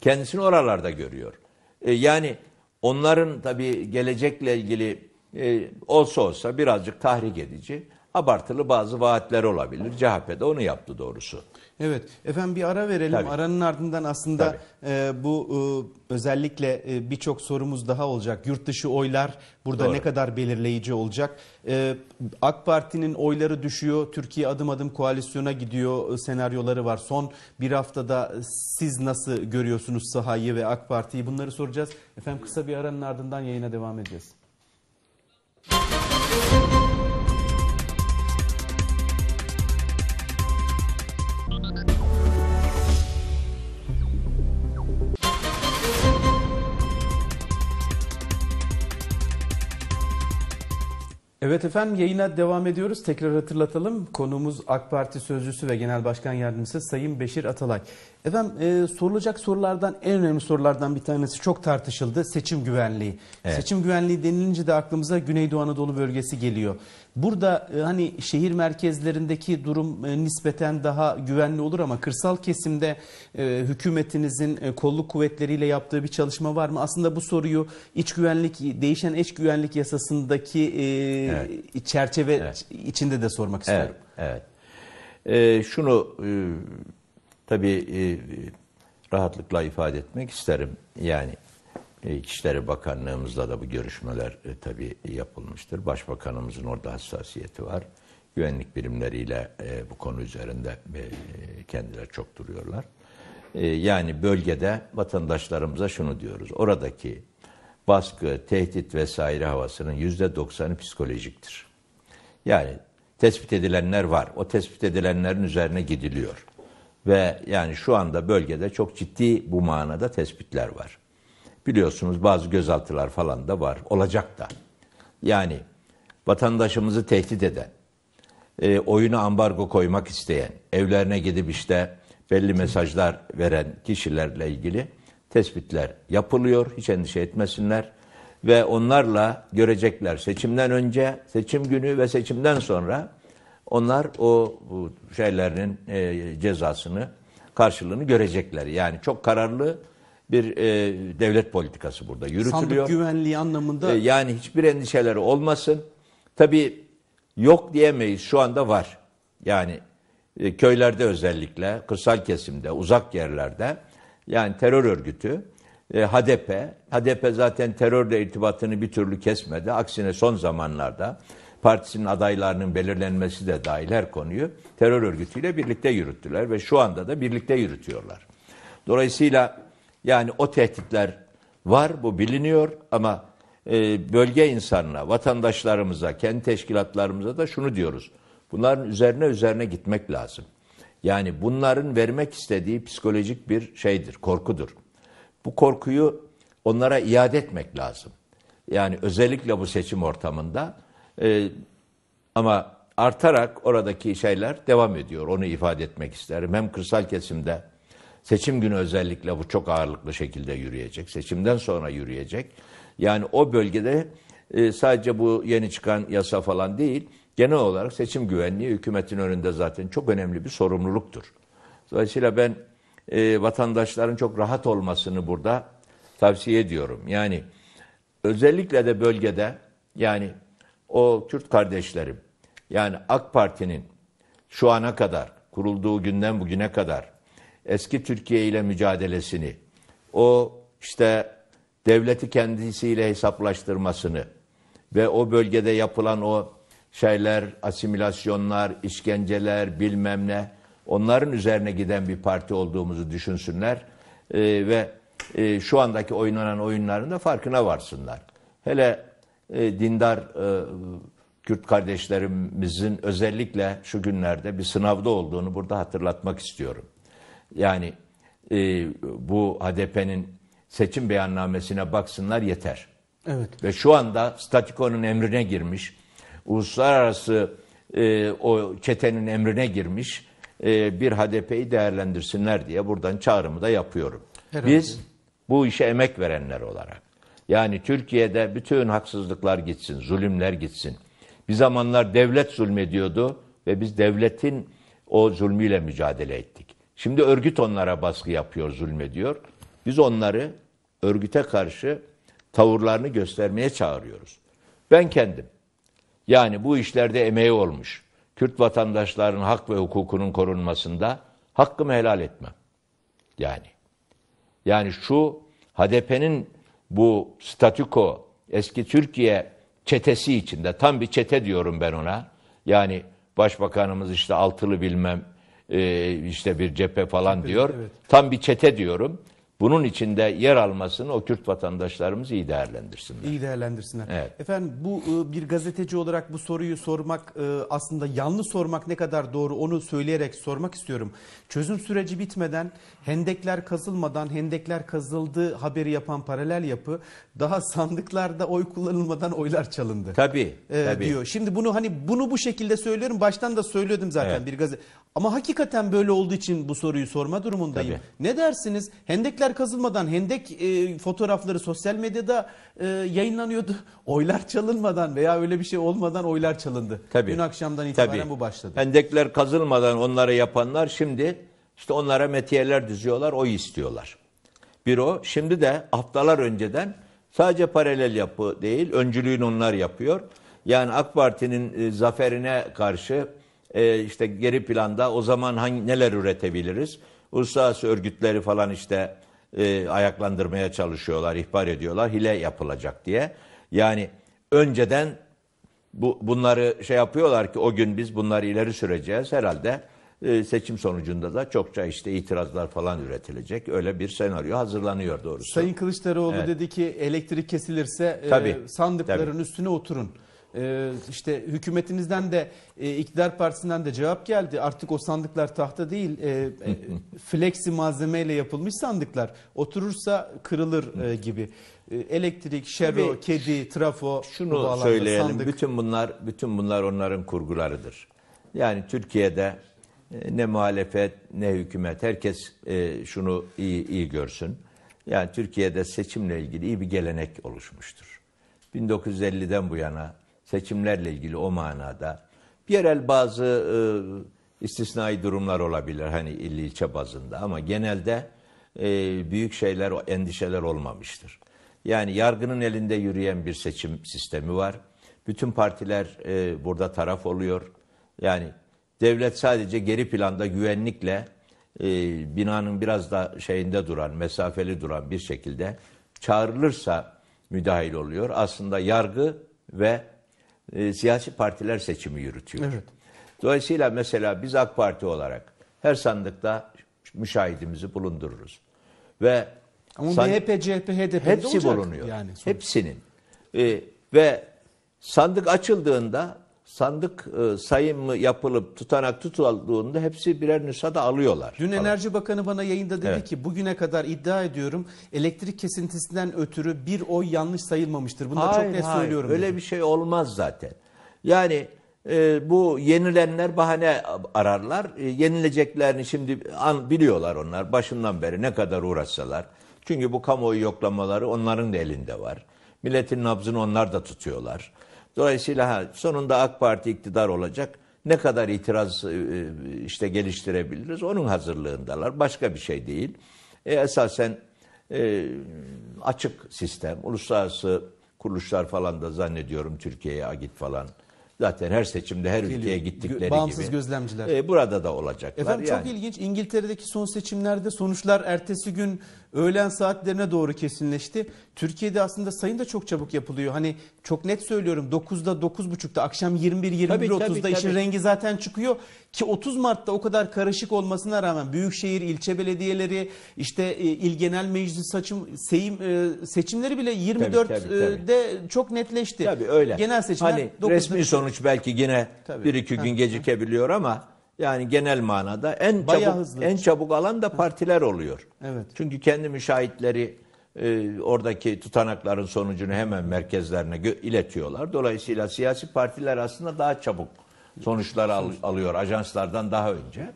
S2: Kendisini oralarda görüyor. Ee, yani onların tabii gelecekle ilgili e, olsa olsa birazcık tahrik edici, abartılı bazı vaatler olabilir. CHP de onu yaptı doğrusu.
S1: Evet efendim bir ara verelim. Tabii. Aranın ardından aslında e, bu e, özellikle e, birçok sorumuz daha olacak. Yurt dışı oylar burada Doğru. ne kadar belirleyici olacak? E, AK Parti'nin oyları düşüyor. Türkiye adım adım koalisyona gidiyor e, senaryoları var. Son bir haftada e, siz nasıl görüyorsunuz sahayı ve AK Parti'yi bunları soracağız. Efendim kısa bir aranın ardından yayına devam edeceğiz. Evet efendim yayına devam ediyoruz. Tekrar hatırlatalım. Konuğumuz AK Parti Sözcüsü ve Genel Başkan Yardımcısı Sayın Beşir Atalay. Efendim e, sorulacak sorulardan en önemli sorulardan bir tanesi çok tartışıldı. Seçim güvenliği. Evet. Seçim güvenliği denilince de aklımıza Güneydoğu Anadolu bölgesi geliyor. Burada e, hani şehir merkezlerindeki durum e, nispeten daha güvenli olur ama kırsal kesimde e, hükümetinizin kolluk kuvvetleriyle yaptığı bir çalışma var mı? Aslında bu soruyu iç güvenlik değişen iç güvenlik yasasındaki evet. çerçeve evet. içinde de sormak istiyorum.
S2: Evet. evet. E, şunu e, tabii e, rahatlıkla ifade etmek isterim. Yani e, İçişleri Bakanlığımızla da bu görüşmeler e, tabii yapılmıştır. Başbakanımızın orada hassasiyeti var. Güvenlik birimleriyle e, bu konu üzerinde e, kendileri çok duruyorlar. E, yani bölgede vatandaşlarımıza şunu diyoruz. Oradaki baskı, tehdit vesaire havasının yüzde doksanı psikolojiktir. Yani tespit edilenler var. O tespit edilenlerin üzerine gidiliyor. Ve yani şu anda bölgede çok ciddi bu manada tespitler var. Biliyorsunuz bazı gözaltılar falan da var. Olacak da. Yani vatandaşımızı tehdit eden, e, oyuna ambargo koymak isteyen, evlerine gidip işte belli mesajlar veren kişilerle ilgili tespitler yapılıyor. Hiç endişe etmesinler. Ve onlarla görecekler seçimden önce, seçim günü ve seçimden sonra onlar o şeylerin e, cezasını, karşılığını görecekler. Yani çok kararlı bir e, devlet politikası burada yürütülüyor. Sandık
S1: güvenliği anlamında. E, yani
S2: hiçbir endişeleri olmasın. Tabii yok diyemeyiz şu anda var. Yani e, köylerde özellikle, kırsal kesimde, uzak yerlerde yani terör örgütü, e, HDP, HDP zaten terörle irtibatını bir türlü kesmedi. Aksine son zamanlarda partisinin adaylarının belirlenmesi de dahil her konuyu terör örgütüyle birlikte yürüttüler ve şu anda da birlikte yürütüyorlar. Dolayısıyla yani o tehditler var, bu biliniyor ama e, bölge insanına, vatandaşlarımıza, kendi teşkilatlarımıza da şunu diyoruz. Bunların üzerine üzerine gitmek lazım. Yani bunların vermek istediği psikolojik bir şeydir, korkudur. Bu korkuyu onlara iade etmek lazım. Yani özellikle bu seçim ortamında e, ama artarak oradaki şeyler devam ediyor. Onu ifade etmek isterim. Hem kırsal kesimde Seçim günü özellikle bu çok ağırlıklı şekilde yürüyecek. Seçimden sonra yürüyecek. Yani o bölgede e, sadece bu yeni çıkan yasa falan değil, genel olarak seçim güvenliği hükümetin önünde zaten çok önemli bir sorumluluktur. Dolayısıyla ben e, vatandaşların çok rahat olmasını burada tavsiye ediyorum. Yani özellikle de bölgede yani o Kürt kardeşlerim yani AK Parti'nin şu ana kadar kurulduğu günden bugüne kadar eski Türkiye ile mücadelesini, o işte devleti kendisiyle hesaplaştırmasını ve o bölgede yapılan o şeyler, asimilasyonlar, işkenceler, bilmem ne onların üzerine giden bir parti olduğumuzu düşünsünler ee, ve e, şu andaki oynanan oyunların da farkına varsınlar. Hele e, dindar e, Kürt kardeşlerimizin özellikle şu günlerde bir sınavda olduğunu burada hatırlatmak istiyorum. Yani e, bu HDP'nin seçim beyannamesine baksınlar yeter. Evet. Ve şu anda Statiko'nun emrine girmiş. Uluslararası e, o çetenin emrine girmiş. E, bir HDP'yi değerlendirsinler diye buradan çağrımı da yapıyorum. Herhalde. Biz bu işe emek verenler olarak. Yani Türkiye'de bütün haksızlıklar gitsin, zulümler gitsin. Bir zamanlar devlet zulmediyordu ve biz devletin o zulmüyle mücadele ettik. Şimdi örgüt onlara baskı yapıyor, zulmediyor. Biz onları örgüte karşı tavırlarını göstermeye çağırıyoruz. Ben kendim, yani bu işlerde emeği olmuş, Kürt vatandaşların hak ve hukukunun korunmasında hakkımı helal etmem. Yani. Yani şu HDP'nin bu statüko eski Türkiye çetesi içinde tam bir çete diyorum ben ona. Yani başbakanımız işte altılı bilmem e, işte bir cephe falan diyor. Evet. Tam bir çete diyorum bunun içinde yer almasını o Kürt vatandaşlarımız iyi
S1: değerlendirsinler. İyi değerlendirsinler. Evet. Efendim bu e, bir gazeteci olarak bu soruyu sormak e, aslında yanlış sormak ne kadar doğru onu söyleyerek sormak istiyorum. Çözüm süreci bitmeden hendekler kazılmadan hendekler kazıldı haberi yapan paralel yapı daha sandıklarda oy kullanılmadan oylar çalındı. Tabii. E, tabii. Diyor. Şimdi bunu hani bunu bu şekilde söylüyorum baştan da söylüyordum zaten evet. bir gazete. Ama hakikaten böyle olduğu için bu soruyu sorma durumundayım. Tabii. Ne dersiniz? Hendekler hendekler kazılmadan hendek e, fotoğrafları sosyal medyada e, yayınlanıyordu. Oylar çalınmadan veya öyle bir şey olmadan oylar çalındı. Tabii. Dün akşamdan itibaren Tabii. bu başladı.
S2: Hendekler kazılmadan onları yapanlar şimdi işte onlara metiyeler düzüyorlar, oy istiyorlar. Bir o. Şimdi de haftalar önceden sadece paralel yapı değil, öncülüğün onlar yapıyor. Yani AK Parti'nin e, zaferine karşı e, işte geri planda o zaman hangi, neler üretebiliriz? Uluslararası örgütleri falan işte e, ayaklandırmaya çalışıyorlar, ihbar ediyorlar hile yapılacak diye. Yani önceden bu, bunları şey yapıyorlar ki o gün biz bunları ileri süreceğiz herhalde e, seçim sonucunda da çokça işte itirazlar falan üretilecek. Öyle bir senaryo hazırlanıyor doğrusu. Sayın Kılıçdaroğlu evet.
S1: dedi ki elektrik kesilirse e, tabii, sandıkların tabii. üstüne oturun. Ee, işte hükümetinizden de e, iktidar partisinden de cevap geldi. Artık o sandıklar tahta değil, e, e flexi malzemeyle yapılmış sandıklar. Oturursa kırılır e, gibi. elektrik, şero, Tabii, kedi, trafo. Şunu bağlamda, söyleyelim. Sandık.
S2: Bütün bunlar bütün bunlar onların kurgularıdır. Yani Türkiye'de ne muhalefet ne hükümet herkes şunu iyi iyi görsün. Yani Türkiye'de seçimle ilgili iyi bir gelenek oluşmuştur. 1950'den bu yana seçimlerle ilgili o manada. Yerel bazı e, istisnai durumlar olabilir hani il ilçe bazında ama genelde e, büyük şeyler, endişeler olmamıştır. Yani yargının elinde yürüyen bir seçim sistemi var. Bütün partiler e, burada taraf oluyor. Yani devlet sadece geri planda güvenlikle e, binanın biraz da şeyinde duran, mesafeli duran bir şekilde çağrılırsa müdahil oluyor. Aslında yargı ve e, siyasi partiler seçimi yürütüyor. Evet. Dolayısıyla mesela biz AK Parti olarak her sandıkta müşahidimizi bulundururuz. Ve Ama san- MHP, CHP, HDP hepsi bulunuyor. Yani Hepsinin. E, ve sandık açıldığında sandık e, sayımı yapılıp tutanak tutulduğunda hepsi birer nüshada alıyorlar. Dün falan. Enerji
S1: Bakanı bana yayında dedi evet. ki bugüne kadar iddia ediyorum elektrik kesintisinden ötürü bir oy yanlış sayılmamıştır. Bunu hayır, da çok net hayır, söylüyorum. Öyle dedi.
S2: bir şey olmaz zaten. Yani e, bu yenilenler bahane ararlar. E, yenileceklerini şimdi an, biliyorlar onlar başından beri ne kadar uğraşsalar. Çünkü bu kamuoyu yoklamaları onların da elinde var. Milletin nabzını onlar da tutuyorlar. Dolayısıyla sonunda AK Parti iktidar olacak. Ne kadar itiraz e, e, işte geliştirebiliriz onun hazırlığındalar. Başka bir şey değil. E, esasen e, açık sistem, uluslararası kuruluşlar falan da zannediyorum Türkiye'ye agit falan. Zaten her seçimde her Geliyor. ülkeye gittikleri gibi. bağımsız gözlemciler. E, burada da olacaklar. Efendim yani. çok
S1: ilginç İngiltere'deki son seçimlerde sonuçlar ertesi gün öğlen saatlerine doğru kesinleşti. Türkiye'de aslında sayın da çok çabuk yapılıyor. Hani çok net söylüyorum 9'da 9.30'da akşam 21-21.30'da işin rengi zaten çıkıyor. Ki 30 Mart'ta o kadar karışık olmasına rağmen büyükşehir, ilçe belediyeleri, işte e, il genel meclis seçim seyim, e, seçimleri bile 24'de çok netleşti. Tabii öyle. Genel seçimler hani resmi
S2: sonuç belki yine
S1: tabii. bir iki gün
S2: gecikebiliyor ama yani genel manada en Bayağı çabuk hızlı. en çabuk alan da partiler oluyor. Evet. Çünkü kendi müşahitleri e, oradaki tutanakların sonucunu hemen merkezlerine iletiyorlar. Dolayısıyla siyasi partiler aslında daha çabuk sonuçları al alıyor ajanslardan daha önce.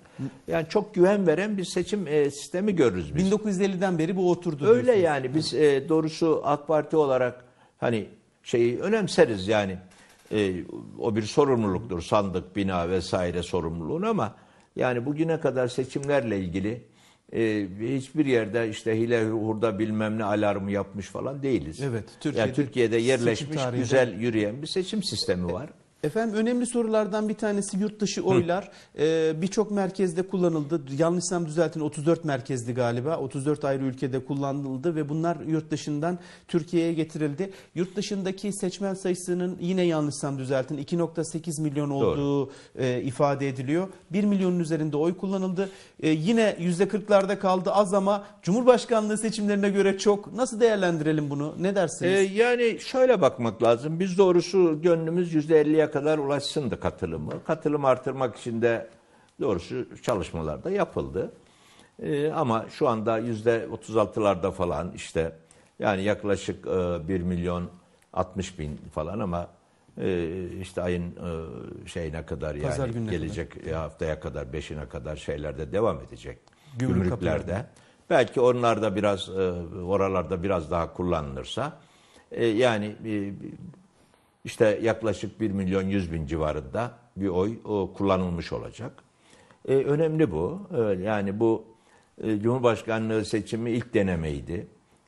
S2: Yani çok güven veren bir seçim e, sistemi görürüz biz. 1950'den beri bu oturdu. Öyle diyorsunuz. yani biz e, doğrusu AK Parti olarak hani şeyi önemseriz yani e, o bir sorumluluktur sandık, bina vesaire sorumluluğun ama yani bugüne kadar seçimlerle ilgili e, hiçbir yerde işte hile hurda bilmem ne alarmı yapmış falan değiliz. Evet. Türkiye'de, yani Türkiye'de yerleşmiş tarihinde... güzel yürüyen bir seçim sistemi var.
S1: Efendim önemli sorulardan bir tanesi yurt dışı oylar ee, birçok merkezde kullanıldı. Yanlışsam düzeltin 34 merkezdi galiba. 34 ayrı ülkede kullanıldı ve bunlar yurt dışından Türkiye'ye getirildi. Yurt dışındaki seçmen sayısının yine yanlışsam düzeltin 2.8 milyon olduğu e, ifade ediliyor. 1 milyonun üzerinde oy kullanıldı. E, yine %40'larda kaldı az ama Cumhurbaşkanlığı seçimlerine göre çok. Nasıl değerlendirelim bunu? Ne dersiniz? Ee,
S2: yani şöyle bakmak lazım. Biz doğrusu gönlümüz %50'ye kadar ulaşsındı katılımı. Katılım artırmak için de doğrusu çalışmalar da yapıldı. Ee, ama şu anda yüzde 36'larda falan işte yani yaklaşık e, 1 milyon 60 bin falan ama e, işte ayın e, şeyine kadar yani gelecek kadar. haftaya kadar 5'ine kadar şeylerde devam edecek. Gümrük Gümrüklerde. Kapıları. Belki onlarda biraz e, oralarda biraz daha kullanılırsa e, yani e, işte yaklaşık 1 milyon 100 bin civarında bir oy o, kullanılmış olacak. E, önemli bu. E, yani bu e, Cumhurbaşkanlığı seçimi ilk denemeydi.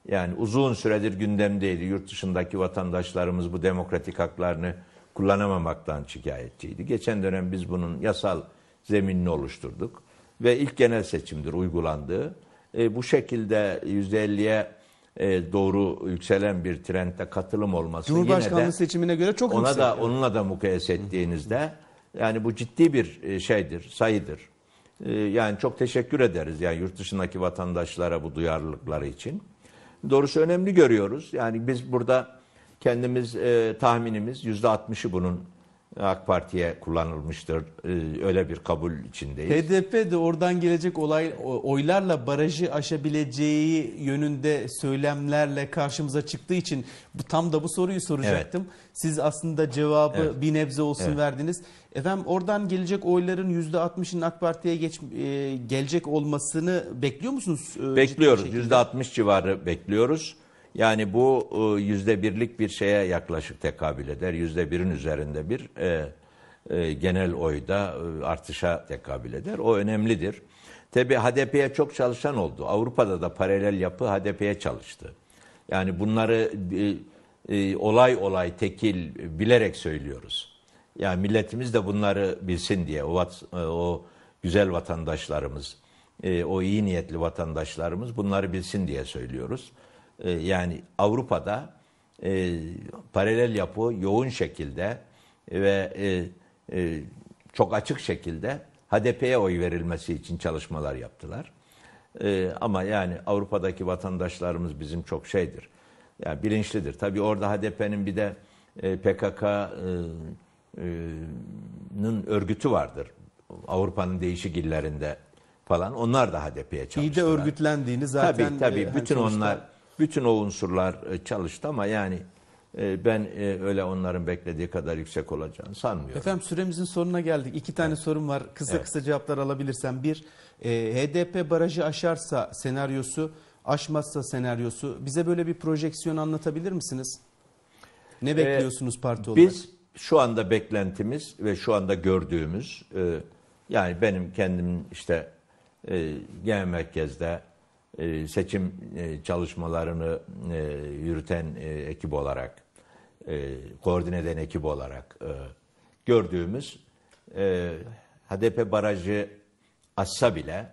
S2: Yani uzun süredir gündemdeydi. Yurt dışındaki vatandaşlarımız bu demokratik haklarını kullanamamaktan şikayetçiydi. Geçen dönem biz bunun yasal zeminini oluşturduk ve ilk genel seçimdir uygulandığı. E, bu şekilde %50'ye e, doğru yükselen bir trendde katılım olması Cumhurbaşkanlığı yine de
S1: seçimine göre çok ona yüksek. da
S2: onunla da mukayese ettiğinizde yani bu ciddi bir e, şeydir, sayıdır. E, yani çok teşekkür ederiz yani yurt dışındaki vatandaşlara bu duyarlılıkları için. Doğrusu önemli görüyoruz. Yani biz burada kendimiz e, tahminimiz yüzde 60'ı bunun AK Parti'ye kullanılmıştır. Ee, öyle bir kabul içindeyiz.
S1: HDP de oradan gelecek olay oylarla barajı aşabileceği yönünde söylemlerle karşımıza çıktığı için tam da bu soruyu soracaktım. Evet. Siz aslında cevabı evet. bir nebze olsun evet. verdiniz. Efendim oradan gelecek oyların %60'ının AK Parti'ye geç, e, gelecek olmasını bekliyor musunuz? Ee, bekliyoruz. %60
S2: civarı bekliyoruz. Yani bu e, yüzde birlik bir şeye yaklaşık tekabül eder. Yüzde birin üzerinde bir e, e, genel oyda e, artışa tekabül eder. O önemlidir. Tabi HDP'ye çok çalışan oldu. Avrupa'da da paralel yapı HDP'ye çalıştı. Yani bunları e, e, olay olay tekil bilerek söylüyoruz. Yani milletimiz de bunları bilsin diye o, e, o güzel vatandaşlarımız, e, o iyi niyetli vatandaşlarımız bunları bilsin diye söylüyoruz. Ee, yani Avrupa'da e, paralel yapı yoğun şekilde ve e, e, çok açık şekilde HDP'ye oy verilmesi için çalışmalar yaptılar. E, ama yani Avrupa'daki vatandaşlarımız bizim çok şeydir. Yani bilinçlidir. Tabii orada HDP'nin bir de e, PKK'nın e, e, örgütü vardır. Avrupa'nın değişik illerinde falan. Onlar da HDP'ye çalıştılar. İyi de örgütlendiğini zaten. Tabii tabii. E, bütün sonuçta... onlar bütün o unsurlar e, çalıştı ama yani e, ben e, öyle onların beklediği kadar yüksek olacağını sanmıyorum.
S1: Efendim süremizin sonuna geldik. İki tane evet. sorum var. Kısa evet. kısa cevaplar alabilirsem. Bir, HDP barajı aşarsa senaryosu, aşmazsa senaryosu. Bize böyle bir projeksiyon anlatabilir misiniz? Ne bekliyorsunuz ee, parti olarak? Biz
S2: şu anda beklentimiz ve şu anda gördüğümüz, yani benim kendim işte genel merkezde, e, seçim e, çalışmalarını e, yürüten e, ekip olarak, koordine eden ekip olarak gördüğümüz HDP barajı assa bile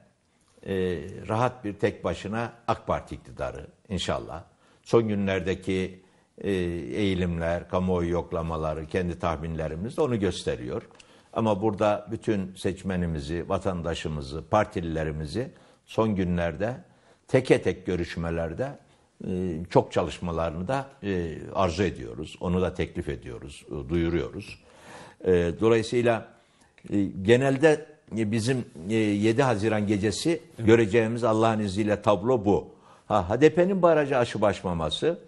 S2: rahat bir tek başına AK Parti iktidarı inşallah. Son günlerdeki eğilimler, kamuoyu yoklamaları, kendi tahminlerimiz de onu gösteriyor. Ama burada bütün seçmenimizi, vatandaşımızı, partililerimizi son günlerde teke tek görüşmelerde e, çok çalışmalarını da e, arzu ediyoruz. Onu da teklif ediyoruz, e, duyuruyoruz. Dolayısıyla genelde bizim 7 Haziran gecesi göreceğimiz Allah'ın izniyle tablo bu. Ha, HDP'nin barajı aşıp aşmaması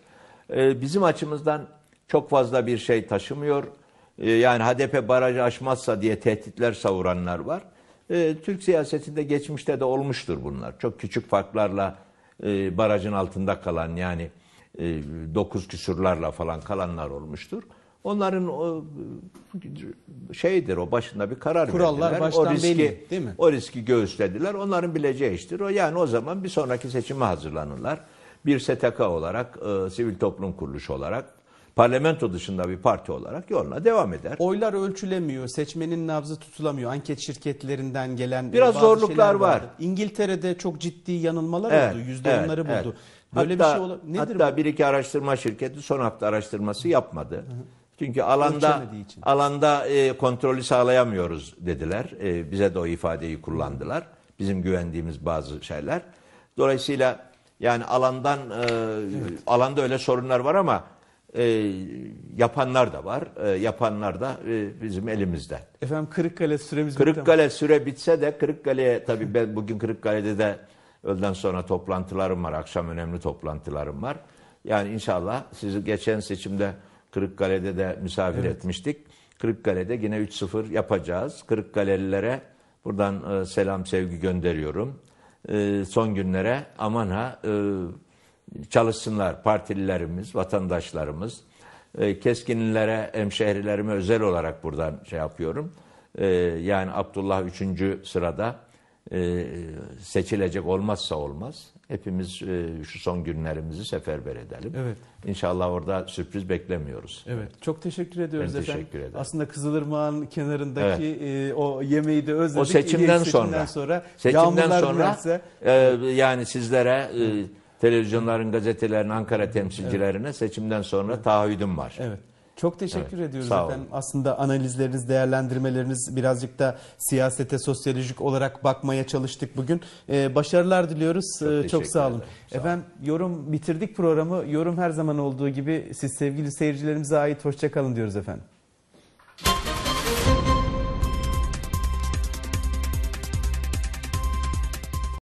S2: bizim açımızdan çok fazla bir şey taşımıyor. Yani HDP barajı aşmazsa diye tehditler savuranlar var e, Türk siyasetinde geçmişte de olmuştur bunlar. Çok küçük farklarla e, barajın altında kalan yani e, dokuz küsurlarla falan kalanlar olmuştur. Onların o şeydir o başında bir karar Kurallar verdiler. Baştan o riski, belli, değil mi? O riski göğüslediler. Onların bileceği iştir. O yani o zaman bir sonraki seçime hazırlanırlar. Bir STK olarak, e, sivil toplum kuruluşu olarak parlamento dışında bir parti olarak
S1: yoluna devam eder. Oylar ölçülemiyor, seçmenin nabzı tutulamıyor. Anket şirketlerinden gelen biraz zorluklar var. İngiltere'de çok ciddi yanılmalar evet, oldu. Yüzde evet, onları evet. buldu.
S2: Böyle hatta, bir şey ola... Nedir hatta bu? bir iki araştırma şirketi son hafta araştırması yapmadı. Çünkü alanda alanda e, kontrolü sağlayamıyoruz dediler. E, bize de o ifadeyi kullandılar. Bizim güvendiğimiz bazı şeyler. Dolayısıyla yani alandan e, evet. alanda öyle sorunlar var ama e, yapanlar da var. E, yapanlar da e, bizim elimizden.
S1: Efendim Kırıkkale süremiz bitti Kırıkkale
S2: süre bitse de Kırıkkale'ye tabii ben bugün Kırıkkale'de de öğleden sonra toplantılarım var. Akşam önemli toplantılarım var. Yani inşallah sizi geçen seçimde Kırıkkale'de de misafir evet. etmiştik. Kırıkkale'de yine 3-0 yapacağız. Kırıkkalelilere buradan e, selam sevgi gönderiyorum. E, son günlere aman ha e, çalışsınlar partililerimiz, vatandaşlarımız. E, keskinlere, hemşehrilerime özel olarak buradan şey yapıyorum. E, yani Abdullah 3. sırada e, seçilecek olmazsa olmaz. Hepimiz e, şu son günlerimizi seferber edelim. Evet. İnşallah orada sürpriz beklemiyoruz. Evet. Çok
S1: teşekkür ediyoruz ben efendim. Teşekkür ederim. Aslında Kızılırmak'ın kenarındaki evet. E, o yemeği de özledik. O seçimden, İlk seçimden sonra, sonra seçimden sonra verse,
S2: e, yani sizlere e, televizyonların, gazetelerin, Ankara temsilcilerine evet. seçimden sonra evet. taahhüdüm var. Evet.
S1: Çok teşekkür evet, ediyoruz efendim. Olun. Aslında analizleriniz, değerlendirmeleriniz birazcık da siyasete sosyolojik olarak bakmaya çalıştık bugün. Ee, başarılar diliyoruz. Çok, ee, çok sağ olun. Sağ efendim olun. yorum bitirdik programı. Yorum her zaman olduğu gibi siz sevgili seyircilerimize ait hoşça kalın diyoruz efendim.